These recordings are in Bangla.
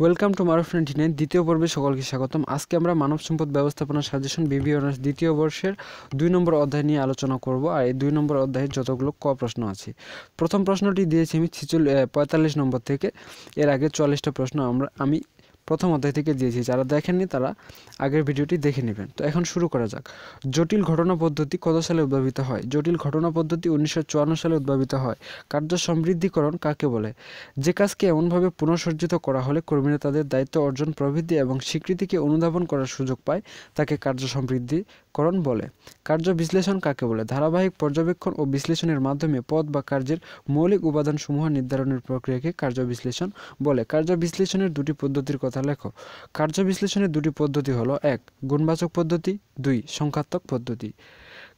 ওয়েলকাম টু মারো নাইন দ্বিতীয় পর্বে সকলকে স্বাগতম আজকে আমরা মানব সম্পদ ব্যবস্থাপনা সাজেশন বিবি অনার্স দ্বিতীয় বর্ষের দুই নম্বর অধ্যায় নিয়ে আলোচনা করব আর এই দুই নম্বর অধ্যায়ে যতগুলো ক প্রশ্ন আছে প্রথম প্রশ্নটি দিয়েছি আমি ছিচল্লিশ পঁয়তাল্লিশ নম্বর থেকে এর আগে চুয়াল্লিশটা প্রশ্ন আমরা আমি প্রথম অধ্যায় থেকে দিয়েছি যারা দেখেননি তারা আগের ভিডিওটি দেখে নেবেন তো এখন শুরু করা যাক জটিল ঘটনা পদ্ধতি কত সালে উদ্ভাবিত হয় জটিল ঘটনা পদ্ধতি উনিশশো সালে উদ্ভাবিত হয় কার্য সমৃদ্ধিকরণ কাকে বলে যে কাজকে এমনভাবে পুনঃসজ্জিত করা হলে কর্মীরা তাদের দায়িত্ব অর্জন প্রবৃদ্ধি এবং স্বীকৃতিকে অনুধাবন করার সুযোগ পায় তাকে কার্য সমৃদ্ধিকরণ বলে কার্য বিশ্লেষণ কাকে বলে ধারাবাহিক পর্যবেক্ষণ ও বিশ্লেষণের মাধ্যমে পদ বা কার্যের মৌলিক উপাদানসমূহ নির্ধারণের প্রক্রিয়াকে কার্য বিশ্লেষণ বলে কার্য বিশ্লেষণের দুটি পদ্ধতির কথা তা লেখো কার্য বিশ্লেষণের দুটি পদ্ধতি হলো এক গুণবাচক পদ্ধতি দুই সংখ্যাত্মক পদ্ধতি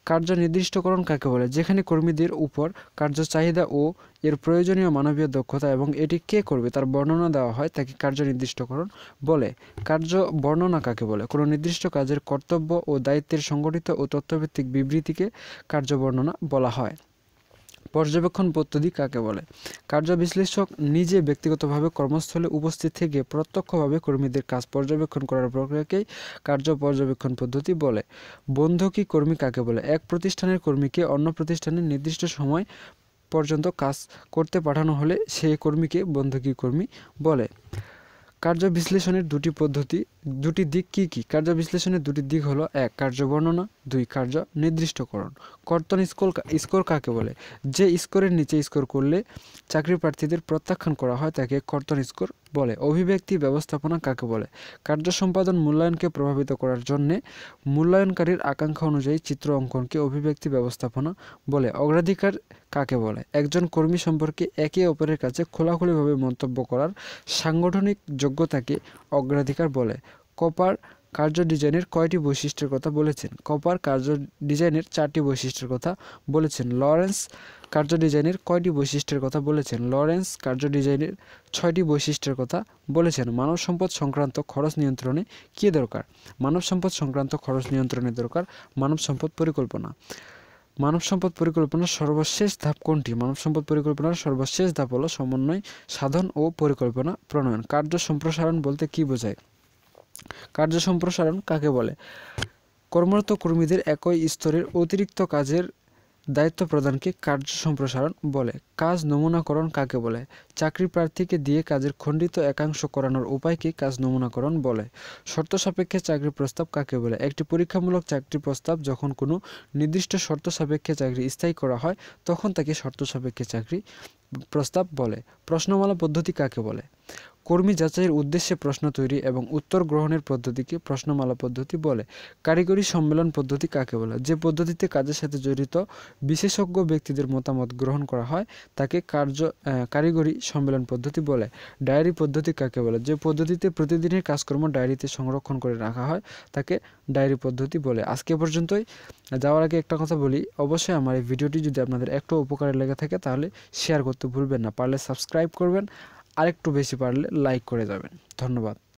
কার্য নির্দিষ্টকরণ কাকে বলে যেখানে কর্মীদের উপর কার্য চাহিদা ও এর প্রয়োজনীয় মানবীয় দক্ষতা এবং এটি কে করবে তার বর্ণনা দেওয়া হয় তাকে কার্য নির্দিষ্টকরণ বলে কার্য বর্ণনা কাকে বলে কোনো নির্দিষ্ট কাজের কর্তব্য ও দায়িত্বের সংগঠিত ও তথ্যভিত্তিক বিবৃতিকে কার্য বর্ণনা বলা হয় পর্যবেক্ষণ পদ্ধতি কাকে বলে কার্য বিশ্লেষক নিজে ব্যক্তিগতভাবে কর্মস্থলে উপস্থিত থেকে প্রত্যক্ষভাবে কর্মীদের কাজ পর্যবেক্ষণ করার প্রক্রিয়াকেই কার্য পর্যবেক্ষণ পদ্ধতি বলে বন্ধকী কর্মী কাকে বলে এক প্রতিষ্ঠানের কর্মীকে অন্য প্রতিষ্ঠানের নির্দিষ্ট সময় পর্যন্ত কাজ করতে পাঠানো হলে সে কর্মীকে বন্ধকী কর্মী বলে কার্য বিশ্লেষণের দুটি পদ্ধতি দুটি দিক কি কি কার্য বিশ্লেষণের দুটি দিক হলো এক কার্য বর্ণনা দুই কার্য নির্দিষ্টকরণ কর্তন স্কোর স্কোর কাকে বলে যে স্কোরের নিচে স্কোর করলে চাকরি প্রার্থীদের প্রত্যাখ্যান করা হয় তাকে কর্তন স্কোর বলে অভিব্যক্তি ব্যবস্থাপনা কাকে বলে কার্য সম্পাদন মূল্যায়নকে প্রভাবিত করার জন্যে মূল্যায়নকারীর আকাঙ্ক্ষা অনুযায়ী চিত্র অঙ্কনকে অভিব্যক্তি ব্যবস্থাপনা বলে অগ্রাধিকার কাকে বলে একজন কর্মী সম্পর্কে একে অপরের কাছে খোলাখুলিভাবে মন্তব্য করার সাংগঠনিক যোগ্যতাকে অগ্রাধিকার বলে কপার কার্য ডিজাইনের কয়টি বৈশিষ্ট্যের কথা বলেছেন কপার কার্য ডিজাইনের চারটি বৈশিষ্ট্যের কথা বলেছেন লরেন্স কার্য ডিজাইনের কয়টি বৈশিষ্ট্যের কথা বলেছেন লরেন্স কার্য ডিজাইনের ছয়টি বৈশিষ্ট্যের কথা বলেছেন মানব সম্পদ সংক্রান্ত খরচ নিয়ন্ত্রণে কী দরকার মানব সম্পদ সংক্রান্ত খরচ নিয়ন্ত্রণে দরকার মানব সম্পদ পরিকল্পনা মানব সম্পদ পরিকল্পনার সর্বশেষ ধাপ কোনটি মানব সম্পদ পরিকল্পনার সর্বশেষ ধাপ হলো সমন্বয় সাধন ও পরিকল্পনা প্রণয়ন কার্য সম্প্রসারণ বলতে কী বোঝায় কার্য সম্প্রসারণ কাকে বলে কর্মরত কর্মীদের একই স্তরের অতিরিক্ত কাজের দায়িত্ব প্রদানকে কার্য সম্প্রসারণ বলে কাজ নমুনাকরণ কাকে বলে চাকরি প্রার্থীকে দিয়ে কাজের খণ্ডিত একাংশ করানোর উপায়কে কাজ নমুনাকরণ বলে শর্ত সাপেক্ষে চাকরি প্রস্তাব কাকে বলে একটি পরীক্ষামূলক চাকরি প্রস্তাব যখন কোনো নির্দিষ্ট শর্ত সাপেক্ষে চাকরি স্থায়ী করা হয় তখন তাকে শর্ত সাপেক্ষে চাকরি প্রস্তাব বলে প্রশ্নমালা পদ্ধতি কাকে বলে কর্মী যাচাইয়ের উদ্দেশ্যে প্রশ্ন তৈরি এবং উত্তর গ্রহণের পদ্ধতিকে প্রশ্নমালা পদ্ধতি বলে কারিগরি সম্মেলন পদ্ধতি কাকে বলে যে পদ্ধতিতে কাজের সাথে জড়িত বিশেষজ্ঞ ব্যক্তিদের মতামত গ্রহণ করা হয় তাকে কার্য কারিগরি সম্মেলন পদ্ধতি বলে ডায়েরি পদ্ধতি কাকে বলে যে পদ্ধতিতে প্রতিদিনের কাজকর্ম ডায়েরিতে সংরক্ষণ করে রাখা হয় তাকে ডায়েরি পদ্ধতি বলে আজকে পর্যন্তই যাওয়ার আগে একটা কথা বলি অবশ্যই আমার এই ভিডিওটি যদি আপনাদের একটু উপকারে লেগে থাকে তাহলে শেয়ার করতে ভুলবেন না পারলে সাবস্ক্রাইব করবেন আরেকটু বেশি পারলে লাইক করে যাবেন ধন্যবাদ